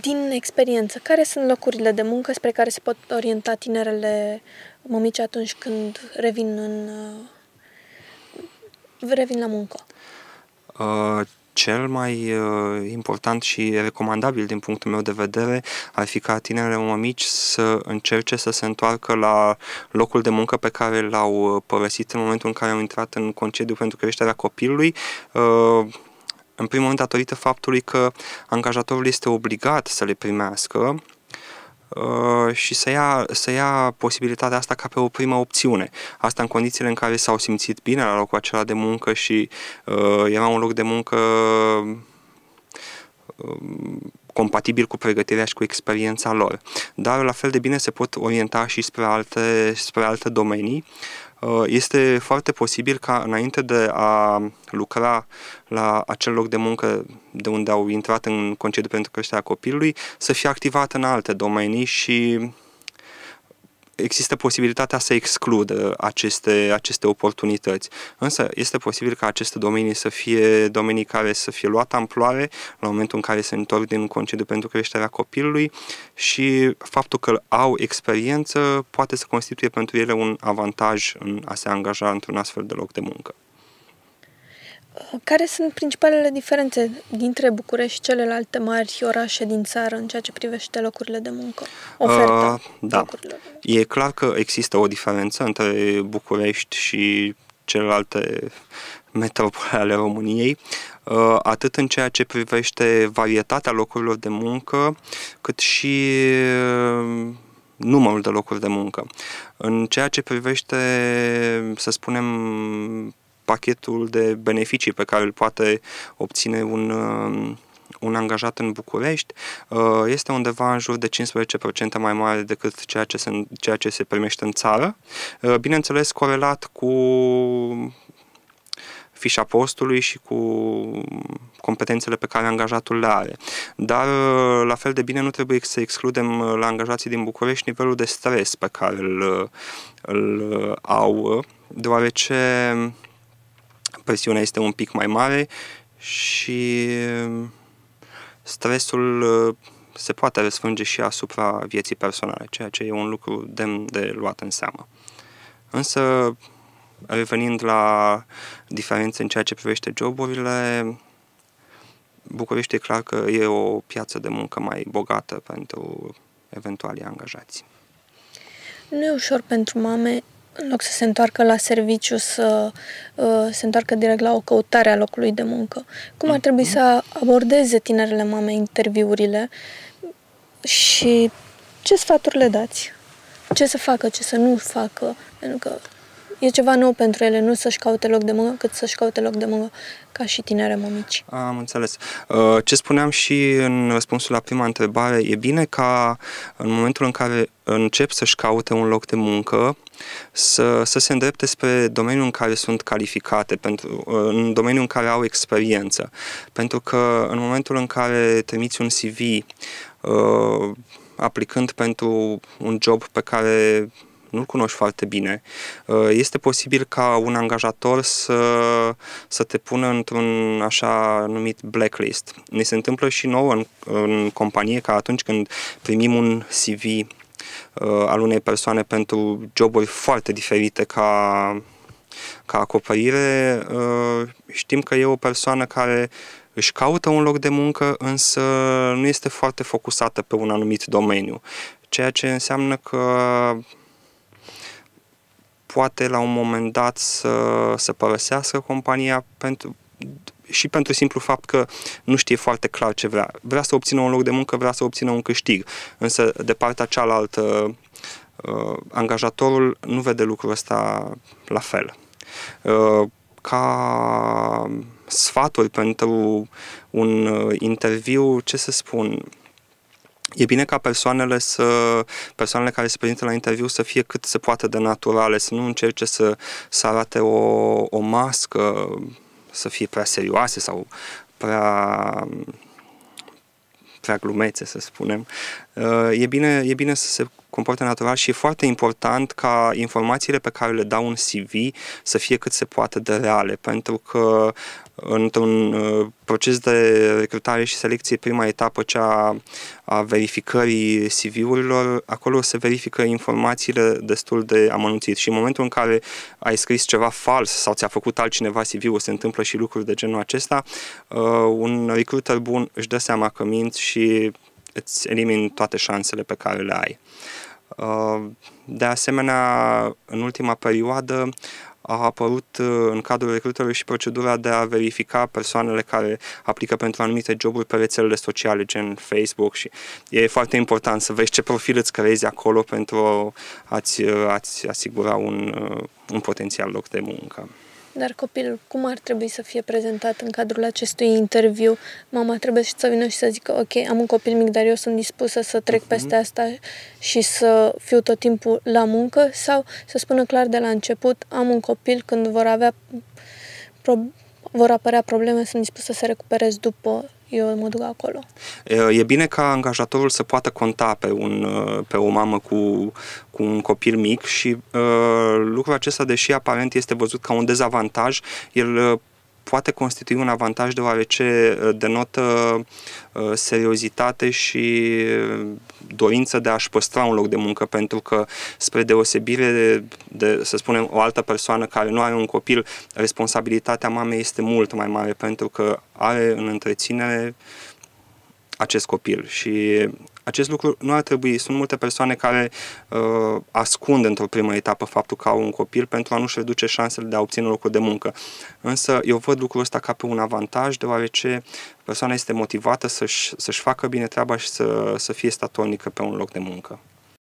din experiență, care sunt locurile de muncă spre care se pot orienta tinerele mămici atunci când revin în uh, revin la muncă? Uh, cel mai uh, important și recomandabil din punctul meu de vedere ar fi ca tinerele mămici să încerce să se întoarcă la locul de muncă pe care l-au uh, părăsit în momentul în care au intrat în concediu pentru creșterea copilului. Uh, în primul rând, datorită faptului că angajatorul este obligat să le primească uh, și să ia, să ia posibilitatea asta ca pe o prima opțiune. Asta în condițiile în care s-au simțit bine la locul acela de muncă și uh, era un loc de muncă uh, compatibil cu pregătirea și cu experiența lor. Dar la fel de bine se pot orienta și spre alte, spre alte domenii. Uh, Uh, este foarte posibil ca înainte de a lucra la acel loc de muncă de unde au intrat în concediu pentru creșterea copilului, să fie activat în alte domenii și există posibilitatea să excludă aceste, aceste oportunități. Însă este posibil ca aceste domenii să fie domenii care să fie luate amploare la momentul în care se întorc din concediu pentru creșterea copilului și faptul că au experiență poate să constituie pentru ele un avantaj în a se angaja într-un astfel de loc de muncă. Care sunt principalele diferențe dintre București și celelalte mari orașe din țară în ceea ce privește locurile de muncă? Uh, oferta uh, da. locurilor. E clar că există o diferență între București și celelalte metropole ale României, uh, atât în ceea ce privește varietatea locurilor de muncă, cât și uh, numărul de locuri de muncă. În ceea ce privește, să spunem, pachetul de beneficii pe care îl poate obține un, um, un angajat în București uh, este undeva în jur de 15% mai mare decât ceea ce se, ceea ce se primește în țară. Uh, bineînțeles, corelat cu fișa postului și cu competențele pe care angajatul le are. Dar, uh, la fel de bine, nu trebuie să excludem la angajații din București nivelul de stres pe care îl, îl au, deoarece presiunea este un pic mai mare și stresul uh, se poate răsfrânge și asupra vieții personale, ceea ce e un lucru demn de luat în seamă. Însă, revenind la diferențe în ceea ce privește joburile, București e clar că e o piață de muncă mai bogată pentru eventualii angajați. Nu e ușor pentru mame în loc să se întoarcă la serviciu, să uh, se întoarcă direct la o căutare a locului de muncă. Cum ar trebui mhm. să abordeze tinerele mame interviurile și ce sfaturi le dați? Ce să facă, ce să nu facă? Pentru că e ceva nou pentru ele, nu să-și caute loc de muncă, cât să-și caute loc de muncă ca și tinere mămici. Am înțeles. Uh, ce spuneam și în răspunsul la prima întrebare, e bine ca în momentul în care încep să-și caute un loc de muncă, să, să se îndrepte spre domeniul în care sunt calificate, pentru, uh, în domeniul în care au experiență. Pentru că în momentul în care trimiți un CV uh, aplicând pentru un job pe care nu-l cunoști foarte bine, uh, este posibil ca un angajator să, să te pună într-un așa numit blacklist. Ne se întâmplă și nouă în, în companie că atunci când primim un CV Uh, al unei persoane pentru joburi foarte diferite ca, ca acoperire, uh, știm că e o persoană care își caută un loc de muncă, însă nu este foarte focusată pe un anumit domeniu, ceea ce înseamnă că poate la un moment dat să, să părăsească compania pentru, și pentru simplu fapt că nu știe foarte clar ce vrea. Vrea să obțină un loc de muncă, vrea să obțină un câștig, însă de partea cealaltă uh, angajatorul nu vede lucrul ăsta la fel. Uh, ca sfaturi pentru un uh, interviu, ce să spun, E bine ca persoanele, să, persoanele care se prezintă la interviu să fie cât se poate de naturale, să nu încerce să, să arate o, o mască, să fie prea serioase sau prea prea glumețe, să spunem, uh, e bine, e bine să se comportă natural și e foarte important ca informațiile pe care le dau un CV să fie cât se poate de reale, pentru că într-un uh, proces de recrutare și selecție, prima etapă, cea a verificării CV-urilor, acolo se verifică informațiile destul de amănunțit și în momentul în care ai scris ceva fals sau ți-a făcut altcineva CV-ul, se întâmplă și lucruri de genul acesta, uh, un recruiter bun își dă seama că minți și îți elimini toate șansele pe care le ai. Ehm, de asemenea, în ultima perioadă a apărut uh, în cadrul recrutării și procedura de a verifica persoanele care aplică pentru anumite joburi pe rețelele sociale, gen Facebook și e foarte important să vezi ce profil îți creezi acolo pentru a-ți, uh, a-ți asigura un, uh, un potențial loc de muncă. Dar copilul, cum ar trebui să fie prezentat în cadrul acestui interviu? Mama trebuie să vină și să zică, ok, am un copil mic, dar eu sunt dispusă să trec uh-huh. peste asta și să fiu tot timpul la muncă? Sau să spună clar de la început, am un copil când vor avea pro- vor apărea probleme, sunt dispusă să recuperez după eu mă duc acolo. E bine ca angajatorul să poată conta pe, un, pe o mamă cu, cu un copil mic și uh, lucrul acesta, deși aparent este văzut ca un dezavantaj, el poate constitui un avantaj deoarece uh, denotă uh, seriozitate și uh, dorință de a-și păstra un loc de muncă, pentru că, spre deosebire de, de, să spunem, o altă persoană care nu are un copil, responsabilitatea mamei este mult mai mare, pentru că are în întreținere acest copil și acest lucru nu ar trebui. Sunt multe persoane care uh, ascund într-o primă etapă faptul că au un copil pentru a nu-și reduce șansele de a obține locul de muncă. Însă eu văd lucrul ăsta ca pe un avantaj, deoarece persoana este motivată să-și, să-și facă bine treaba și să, să fie statornică pe un loc de muncă.